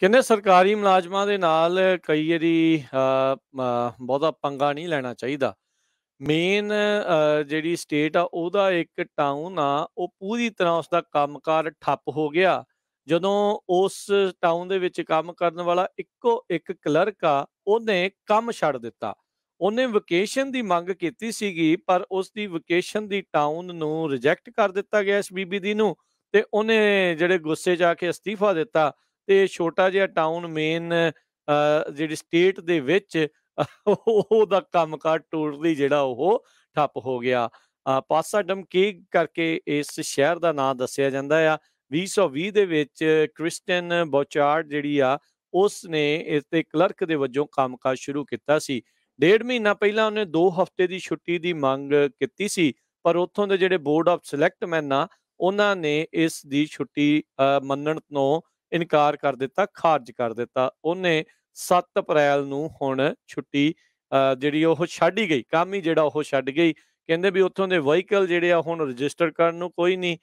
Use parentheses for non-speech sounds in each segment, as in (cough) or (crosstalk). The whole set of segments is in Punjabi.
ਕਹਿੰਦੇ ਸਰਕਾਰੀ ਮੁਲਾਜ਼ਮਾਂ ਦੇ ਨਾਲ ਕਈ ਇਹਦੀ ਬਹੁਤਾ ਪੰਗਾ ਨਹੀਂ ਲੈਣਾ ਚਾਹੀਦਾ ਮੇਨ ਜਿਹੜੀ ਸਟੇਟ ਆ ਉਹਦਾ ਇੱਕ ਟਾਊਨ ਆ ਉਹ ਪੂਰੀ ਤਰ੍ਹਾਂ ਉਸ ਦਾ ਕੰਮਕਾਰ ਠੱਪ ਹੋ ਗਿਆ ਜਦੋਂ ਉਸ ਟਾਊਨ ਦੇ ਵਿੱਚ ਕੰਮ ਕਰਨ ਵਾਲਾ ਇੱਕੋ ਇੱਕ ਕਲਰਕ ਆ ਉਹਨੇ ਕੰਮ ਛੱਡ ਦਿੱਤਾ ਉਹਨੇ ਵਕੇਸ਼ਨ ਦੀ ਮੰਗ ਕੀਤੀ ਸੀਗੀ ਪਰ ਉਸ ਦੀ ਵਕੇਸ਼ਨ ਦੀ ਟਾਊਨ ਨੂੰ ਰਿਜੈਕਟ ਕਰ ਦਿੱਤਾ ਗਿਆ ਇਸ ਬੀਬੀ ਦੀ ਨੂੰ ਤੇ ਉਹਨੇ ਜਿਹੜੇ ਗੁੱਸੇ ਜਾ ਕੇ ਅਸਤੀਫਾ ਦਿੱਤਾ ਤੇ ਛੋਟਾ ਜਿਹਾ ਟਾਊਨ ਮੇਨ ਜਿਹੜੀ ਸਟੇਟ ਦੇ ਵਿੱਚ ਉਹਦਾ ਕੰਮਕਾਰ ਟੋਟਲੀ ਜਿਹੜਾ ਉਹ ਠੱਪ ਹੋ ਗਿਆ ਪਾਸਾਡਮ ਕੀ ਕਰਕੇ ਇਸ ਸ਼ਹਿਰ ਦਾ ਨਾਮ ਦੱਸਿਆ ਜਾਂਦਾ ਆ 2020 ਦੇ ਵਿੱਚ ਕ੍ਰਿਸਟਨ ਬੋਚਾਰਡ ਜਿਹੜੀ ਆ ਉਸ ਨੇ ਇਸ ਤੇ ਕਲਰਕ ਦੇ ਵਜੋਂ ਕੰਮਕਾਜ ਸ਼ੁਰੂ ਕੀਤਾ ਸੀ ਡੇਢ ਮਹੀਨਾ ਪਹਿਲਾਂ ਉਹਨੇ 2 ਹਫ਼ਤੇ ਦੀ ਛੁੱਟੀ ਦੀ ਮੰਗ ਕੀਤੀ ਸੀ ਪਰ ਉੱਥੋਂ ਦੇ ਜਿਹੜੇ ਬੋਰਡ ਆਫ ਸਿਲੈਕਟਮੈਨ ਆ ਉਹਨਾਂ ਨੇ ਇਸ ਦੀ ਛੁੱਟੀ ਮੰਨਣ ਤੋਂ ਇਨਕਾਰ ਕਰ ਦਿੱਤਾ ਖਾਰਜ ਕਰ ਦਿੱਤਾ ਉਹਨੇ 7 ਅਪ੍ਰੈਲ ਨੂੰ ਹੁਣ ਛੁੱਟੀ ਜਿਹੜੀ ਉਹ ਛੱਡ ਹੀ ਗਈ ਕੰਮ ਹੀ ਜਿਹੜਾ ਉਹ ਛੱਡ ਗਈ ਕਹਿੰਦੇ ਵੀ ਉੱਥੋਂ ਦੇ ਵਹੀਕਲ ਜਿਹੜੇ ਆ ਹੁਣ ਰਜਿਸਟਰ ਕਰਨ ਨੂੰ ਕੋਈ ਨਹੀਂ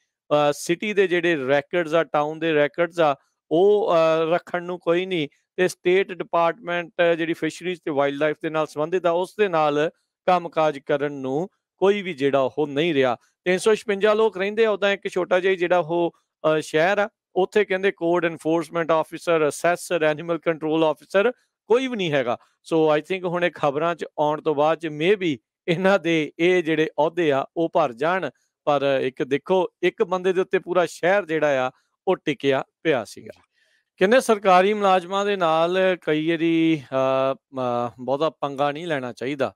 ਸਿਟੀ ਦੇ ਜਿਹੜੇ ਰੈਕੋਰਡਸ ਆ ਟਾਊਨ ਦੇ ਰੈਕੋਰਡਸ ਆ ਉਹ ਰੱਖਣ ਨੂੰ ਕੋਈ ਨਹੀਂ ਤੇ ਸਟੇਟ ਡਿਪਾਰਟਮੈਂਟ ਜਿਹੜੀ ਫਿਸ਼ਰੀਜ਼ ਤੇ ਵਾਈਲਡ ਲਾਈਫ ਦੇ ਨਾਲ ਸੰਬੰਧਿਤ ਆ ਉਸ ਦੇ ਨਾਲ ਕੰਮਕਾਜ ਕਰਨ ਨੂੰ ਕੋਈ ਵੀ ਜਿਹੜਾ ਉਹ ਨਹੀਂ ਰਿਹਾ 356 ਲੋਕ ਰਹਿੰਦੇ ਆ ਉਦਾਂ ਇੱਕ ਛੋਟਾ ਜਿਹਾ ਜਿਹੜਾ ਉਹ ਸ਼ਹਿਰ ਆ ਉੱਥੇ ਕਹਿੰਦੇ code enforcement officer assessor animal control officer ਕੋਈ ਵੀ ਨਹੀਂ ਹੈਗਾ ਸੋ ਆਈ ਥਿੰਕ ਹੁਣ ਇਹ ਖਬਰਾਂ 'ਚ ਆਉਣ ਤੋਂ ਬਾਅਦ 'ਚ ਮੇਬੀ ਇਹਨਾਂ ਦੇ ਇਹ ਜਿਹੜੇ ਅਹੁਦੇ ਆ ਉਹ ਭਰ ਜਾਣ ਪਰ ਇੱਕ ਦੇਖੋ ਇੱਕ ਬੰਦੇ ਦੇ ਉੱਤੇ ਪੂਰਾ ਸ਼ਹਿਰ ਜਿਹੜਾ ਆ ਉਹ ਟਿਕਿਆ ਪਿਆ ਸੀਗਾ ਕਿੰਨੇ ਸਰਕਾਰੀ ਮੁਲਾਜ਼ਮਾਂ ਦੇ ਨਾਲ ਕਈ ਜਿਹੜੀ ਬਹੁਤਾ ਪੰਗਾ ਨਹੀਂ ਲੈਣਾ ਚਾਹੀਦਾ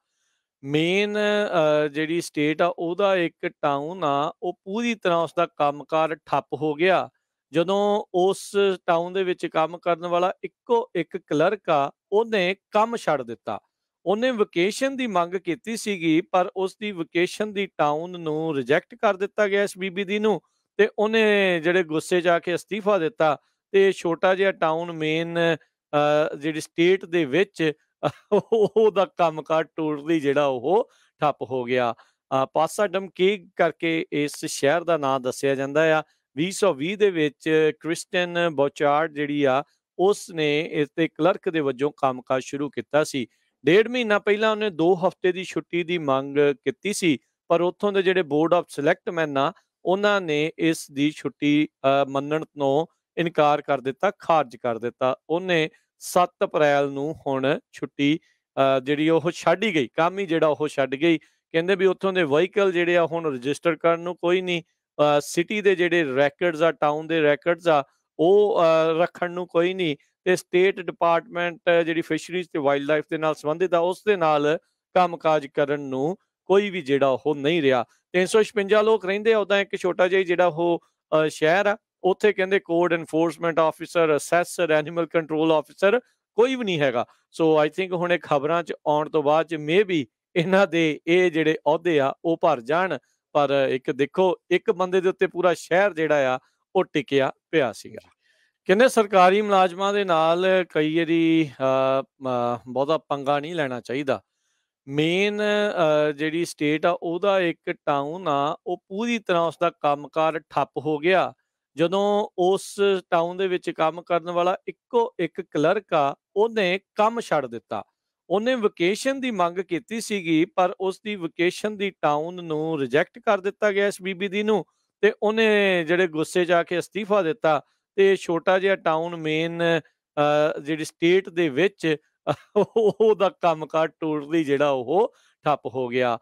ਮੇਨ ਜਿਹੜੀ ਸਟੇਟ ਆ ਉਹਦਾ ਇੱਕ ਟਾਊਨ ਆ ਉਹ ਪੂਰੀ ਤਰ੍ਹਾਂ ਉਸ ਦਾ ਕੰਮਕਾਰ ਠੱਪ ਹੋ ਗਿਆ ਜਦੋਂ ਉਸ ਟਾਊਨ ਦੇ ਵਿੱਚ ਕੰਮ ਕਰਨ ਵਾਲਾ ਇੱਕੋ ਇੱਕ ਕਲਰਕ ਆ ਉਹਨੇ ਕੰਮ ਛੱਡ ਦਿੱਤਾ ਉਹਨੇ ਵਕੇਸ਼ਨ ਦੀ ਮੰਗ ਕੀਤੀ ਸੀਗੀ ਪਰ ਉਸ ਦੀ ਵਕੇਸ਼ਨ ਦੀ ਟਾਊਨ ਨੂੰ ਰਿਜੈਕਟ ਕਰ ਦਿੱਤਾ ਗਿਆ ਇਸ ਬੀਬੀ ਦੀ ਨੂੰ ਤੇ ਉਹਨੇ ਜਿਹੜੇ ਗੁੱਸੇ ਜਾ ਕੇ ਅਸਤੀਫਾ ਦਿੱਤਾ ਤੇ ਛੋਟਾ ਜਿਹਾ ਟਾਊਨ ਮੇਨ ਜਿਹੜੀ ਸਟੇਟ ਦੇ ਵਿੱਚ ਉਹਦਾ ਕੰਮਕਾਰ ਟੋਟਲੀ ਜਿਹੜਾ ਉਹ ਠੱਪ ਹੋ ਗਿਆ ਪਾਸਾ ਡਮਕੀ ਕਰਕੇ ਇਸ ਸ਼ਹਿਰ ਦਾ ਨਾਮ ਦੱਸਿਆ ਜਾਂਦਾ ਆ 2020 ਦੇ ਵਿੱਚ ਕ੍ਰਿਸਟਨ ਬੋਚਾਰਡ ਜਿਹੜੀ ਆ ਉਸ ਨੇ ਇਸ ਤੇ ਕਲਰਕ ਦੇ ਵਜੋਂ ਕੰਮਕਾਜ ਸ਼ੁਰੂ ਕੀਤਾ ਸੀ ਡੇਢ ਮਹੀਨਾ ਪਹਿਲਾਂ ਉਹਨੇ 2 ਹਫ਼ਤੇ ਦੀ ਛੁੱਟੀ ਦੀ ਮੰਗ ਕੀਤੀ ਸੀ ਪਰ ਉੱਥੋਂ ਦੇ ਜਿਹੜੇ ਬੋਰਡ ਆਫ ਸਿਲੈਕਟਮੈਨ ਆ ਉਹਨਾਂ ਨੇ ਇਸ ਦੀ ਛੁੱਟੀ ਮੰਨਣ ਤੋਂ ਇਨਕਾਰ ਕਰ ਦਿੱਤਾ ਖਾਰਜ ਕਰ ਦਿੱਤਾ ਉਹਨੇ 7 ਅਪ੍ਰੈਲ ਨੂੰ ਹੁਣ ਛੁੱਟੀ ਜਿਹੜੀ ਉਹ ਛੱਡ ਹੀ ਗਈ ਕੰਮ ਹੀ ਜਿਹੜਾ ਉਹ ਛੱਡ ਗਈ ਕਹਿੰਦੇ ਵੀ ਉੱਥੋਂ ਦੇ ਵਹੀਕਲ ਜਿਹੜੇ ਆ ਹੁਣ ਰਜਿਸਟਰ ਕਰਨ ਨੂੰ ਕੋਈ ਨਹੀਂ ਸਿਟੀ ਦੇ ਜਿਹੜੇ ਰੈਕੋਰਡਸ ਆ ਟਾਊਨ ਦੇ ਰੈਕੋਰਡਸ ਆ ਉਹ ਰੱਖਣ ਨੂੰ ਕੋਈ ਨਹੀਂ ਤੇ ਸਟੇਟ ਡਿਪਾਰਟਮੈਂਟ ਜਿਹੜੀ ਫਿਸ਼ਰੀਜ਼ ਤੇ ਵਾਈਲਡ ਲਾਈਫ ਦੇ ਨਾਲ ਸੰਬੰਧਿਤ ਆ ਉਸ ਦੇ ਨਾਲ ਕੰਮਕਾਜ ਕਰਨ ਨੂੰ ਕੋਈ ਵੀ ਜਿਹੜਾ ਉਹ ਨਹੀਂ ਰਿਹਾ 356 ਲੋਕ ਰਹਿੰਦੇ ਆ ਉਦਾਂ ਇੱਕ ਛੋਟਾ ਜਿਹਾ ਜਿਹੜਾ ਉਹ ਸ਼ਹਿਰ ਆ ਉੱਥੇ ਕਹਿੰਦੇ code enforcement officer assessor animal control officer ਕੋਈ ਵੀ ਨਹੀਂ ਹੈਗਾ ਸੋ ਆਈ ਥਿੰਕ ਹੁਣ ਇਹ ਖਬਰਾਂ 'ਚ ਆਉਣ ਤੋਂ ਬਾਅਦ 'ਚ ਮੇਬੀ ਇਹਨਾਂ ਦੇ ਇਹ ਜਿਹੜੇ ਅਹੁਦੇ ਆ ਉਹ ਭਰ ਜਾਣ ਪਰ ਇੱਕ ਦੇਖੋ ਇੱਕ ਬੰਦੇ ਦੇ ਉੱਤੇ ਪੂਰਾ ਸ਼ਹਿਰ ਜਿਹੜਾ ਆ ਉਹ ਟਿਕਿਆ ਪਿਆ ਸੀਗਾ ਕਿੰਨੇ ਸਰਕਾਰੀ ਮੁਲਾਜ਼ਮਾਂ ਦੇ ਨਾਲ ਕਈ ਜਿਹੜੀ ਬਹੁਤਾ ਪੰਗਾ ਨਹੀਂ ਲੈਣਾ ਚਾਹੀਦਾ ਮੇਨ ਜਿਹੜੀ ਸਟੇਟ ਆ ਉਹਦਾ ਇੱਕ ਟਾਊਨ ਆ ਉਹ ਪੂਰੀ ਤਰ੍ਹਾਂ ਉਸ ਦਾ ਕੰਮਕਾਰ ਠੱਪ ਹੋ ਗਿਆ ਜਦੋਂ ਉਸ ਟਾਊਨ ਦੇ ਵਿੱਚ ਕੰਮ ਕਰਨ ਵਾਲਾ ਇੱਕੋ ਇੱਕ ਕਲਰਕ ਆ ਉਹਨੇ ਕੰਮ ਛੱਡ ਦਿੱਤਾ ਉਹਨੇ ਵਕੇਸ਼ਨ ਦੀ ਮੰਗ ਕੀਤੀ ਸੀਗੀ ਪਰ ਉਸ ਦੀ ਵਕੇਸ਼ਨ ਦੀ ਟਾਊਨ ਨੂੰ ਰਿਜੈਕਟ ਕਰ ਦਿੱਤਾ ਗਿਆ ਇਸ ਬੀਬੀ ਦੀ ਨੂੰ ਤੇ ਉਹਨੇ ਜਿਹੜੇ ਗੁੱਸੇ 'ਚ ਆ ਕੇ ਅਸਤੀਫਾ ਦਿੱਤਾ ਤੇ ਛੋਟਾ ਜਿਹਾ ਟਾਊਨ ਮੇਨ ਜਿਹੜੀ ਸਟੇਟ ਦੇ ਵਿੱਚ (laughs) ਉਹਦਾ ਕੰਮਕਾਰ ਟੋਟਲੀ ਜਿਹੜਾ ਉਹ ਠੱਪ ਹੋ ਗਿਆ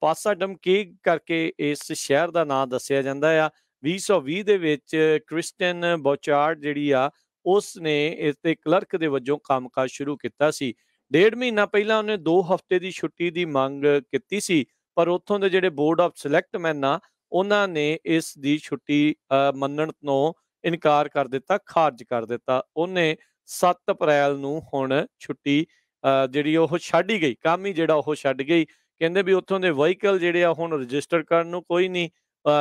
ਪਾਸਾ ਡਮਕੀ ਕਰਕੇ ਇਸ ਸ਼ਹਿਰ ਦਾ ਨਾਮ ਦੱਸਿਆ ਜਾਂਦਾ ਆ 2020 ਦੇ ਵਿੱਚ ਕ੍ਰਿਸਟਨ ਬੋਚਾਰਡ ਜਿਹੜੀ ਆ ਉਸ ਨੇ ਇਸ ਤੇ ਕਲਰਕ ਦੇ ਵਜੋਂ ਕੰਮਕਾਜ ਸ਼ੁਰੂ ਕੀਤਾ ਸੀ ਡੇਢ ਮਹੀਨਾ ਪਹਿਲਾਂ ਉਹਨੇ 2 ਹਫ਼ਤੇ ਦੀ ਛੁੱਟੀ ਦੀ ਮੰਗ ਕੀਤੀ ਸੀ ਪਰ ਉੱਥੋਂ ਦੇ ਜਿਹੜੇ ਬੋਰਡ ਆਫ ਸਿਲੈਕਟਮੈਨ ਆ ਉਹਨਾਂ ਨੇ ਇਸ ਦੀ ਛੁੱਟੀ ਮੰਨਣ ਤੋਂ ਇਨਕਾਰ ਕਰ ਦਿੱਤਾ ਖਾਰਜ ਕਰ ਦਿੱਤਾ ਉਹਨੇ 7 ਅਪ੍ਰੈਲ ਨੂੰ ਹੁਣ ਛੁੱਟੀ ਜਿਹੜੀ ਉਹ ਛੱਡ ਹੀ ਗਈ ਕੰਮ ਹੀ ਜਿਹੜਾ ਉਹ ਛੱਡ ਗਈ ਕਹਿੰਦੇ ਵੀ ਉੱਥੋਂ ਦੇ ਵਹੀਕਲ ਜਿਹੜੇ ਆ ਹੁਣ ਰਜਿਸਟਰ ਕਰਨ ਨੂੰ ਕੋਈ ਨਹੀਂ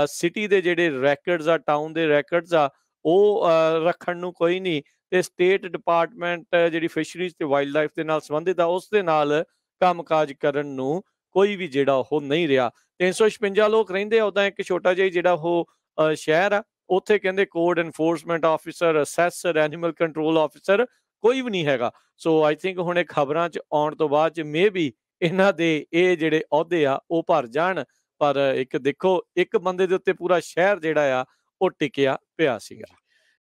ਸਿਟੀ ਦੇ ਜਿਹੜੇ ਰੈਕੋਰਡਸ ਆ ਟਾਊਨ ਦੇ ਰੈਕੋਰਡਸ ਆ ਉਹ ਰੱਖਣ ਨੂੰ ਕੋਈ ਨਹੀਂ ਤੇ ਸਟੇਟ ਡਿਪਾਰਟਮੈਂਟ ਜਿਹੜੀ ਫਿਸ਼ਰੀਜ਼ ਤੇ ਵਾਈਲਡ ਲਾਈਫ ਦੇ ਨਾਲ ਸੰਬੰਧਿਤ ਆ ਉਸ ਦੇ ਨਾਲ ਕੰਮਕਾਜ ਕਰਨ ਨੂੰ ਕੋਈ ਵੀ ਜਿਹੜਾ ਉਹ ਨਹੀਂ ਰਿਹਾ 356 ਲੋਕ ਰਹਿੰਦੇ ਆ ਉਦਾਂ ਇੱਕ ਛੋਟਾ ਜਿਹਾ ਜਿਹੜਾ ਉਹ ਸ਼ਹਿਰ ਆ ਉੱਥੇ ਕਹਿੰਦੇ code enforcement officer assessor animal control officer ਕੋਈ ਵੀ ਨਹੀਂ ਹੈਗਾ ਸੋ ਆਈ ਥਿੰਕ ਹੁਣ ਇਹ ਖਬਰਾਂ 'ਚ ਆਉਣ ਤੋਂ ਬਾਅਦ 'ਚ ਮੇਬੀ ਇਹਨਾਂ ਦੇ ਇਹ ਜਿਹੜੇ ਅਹੁਦੇ ਆ ਉਹ ਭਰ ਜਾਣ ਪਰ ਇੱਕ ਦੇਖੋ ਇੱਕ ਬੰਦੇ ਦੇ ਉੱਤੇ ਪੂਰਾ ਸ਼ਹਿਰ ਜਿਹੜਾ ਆ ਉਹ ਟਿਕਿਆ ਪਿਆ ਸੀਗਾ